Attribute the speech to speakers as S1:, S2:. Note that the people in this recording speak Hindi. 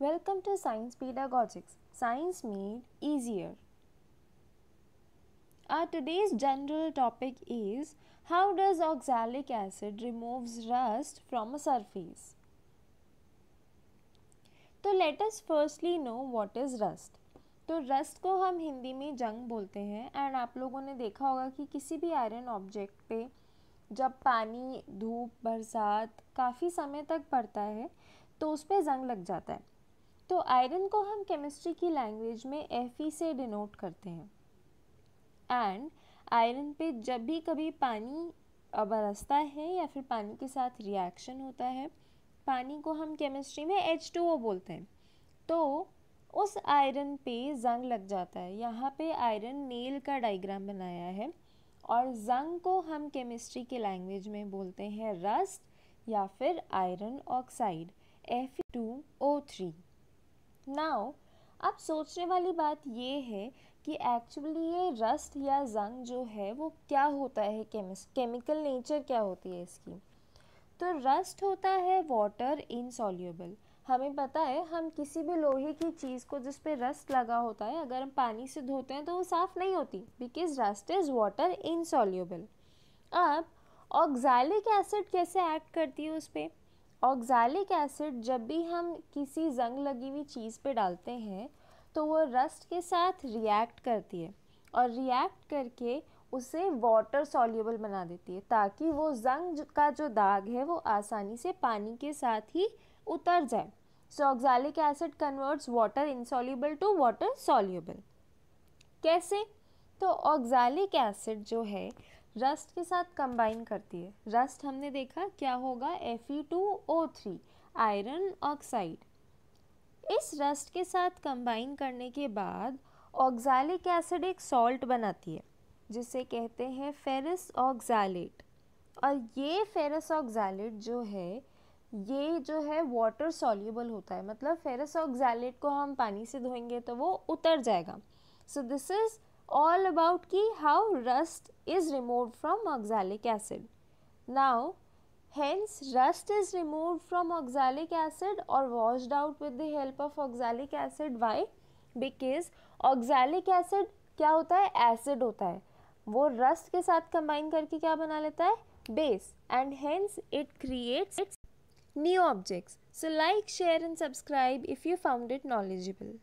S1: Welcome to Science Pedagogics. Science made easier. Our today's general topic is how does oxalic acid removes rust from a surface? तो let us firstly know what is rust. तो रस्ट को हम हिंदी में जंग बोलते हैं एंड आप लोगों ने देखा होगा कि किसी भी आयरन ऑब्जेक्ट पे जब पानी धूप बरसात काफ़ी समय तक पड़ता है तो उस पर जंग लग जाता है तो आयरन को हम केमिस्ट्री की लैंग्वेज में एफ से डिनोट करते हैं एंड आयरन पे जब भी कभी पानी बरसता है या फिर पानी के साथ रिएक्शन होता है पानी को हम केमिस्ट्री में एच टू ओ बोलते हैं तो उस आयरन पे जंग लग जाता है यहाँ पे आयरन नेल का डायग्राम बनाया है और जंग को हम केमिस्ट्री के लैंग्वेज में बोलते हैं रस्ट या फिर iron oxide F two O three now अब सोचने वाली बात ये है कि एक्चुअली ये रस्ट या जंग जो है वो क्या होता है केमिकल नेचर क्या होती है इसकी तो रस्ट होता है वाटर इनसॉल्यूबल हमें पता है हम किसी भी लोहे की चीज़ को जिस पे रस्ट लगा होता है अगर हम पानी से धोते हैं तो वो साफ़ नहीं होती because rust is water insoluble अब ऑक्जालिक एसिड कैसे एक्ट करती है उस पर ऑक्जालिक एसिड जब भी हम किसी जंग लगी हुई चीज़ पे डालते हैं तो वो रस्ट के साथ रिएक्ट करती है और रिएक्ट करके उसे वाटर सॉल्यूबल बना देती है ताकि वो जंग का जो दाग है वो आसानी से पानी के साथ ही उतर जाए so oxalic acid converts water insoluble to water soluble कैसे तो ऑक्जालिक एसिड जो है रस्ट के साथ कंबाइन करती है रस्ट हमने देखा क्या होगा F two O three iron oxide इस रस्ट के साथ कंबाइन करने के बाद ऑक्जालिक एसिड एक सॉल्ट बनाती है जिसे कहते हैं फेरस ऑक्जालेट और ये फेरस ऑक्जालेट जो है ये जो है वाटर सॉल्यूबल होता है मतलब फेरस ऑक्जालेट को हम पानी से धोएंगे तो वो उतर जाएगा so this is all about ki how rust is removed from oxalic acid now hence rust is removed from oxalic acid or washed out with the help of oxalic acid why because oxalic acid क्या होता है एसिड होता है वो रस्ट के साथ कंबाइन करके क्या बना लेता है base and hence it creates its new objects. So like, share and subscribe if you found it knowledgeable.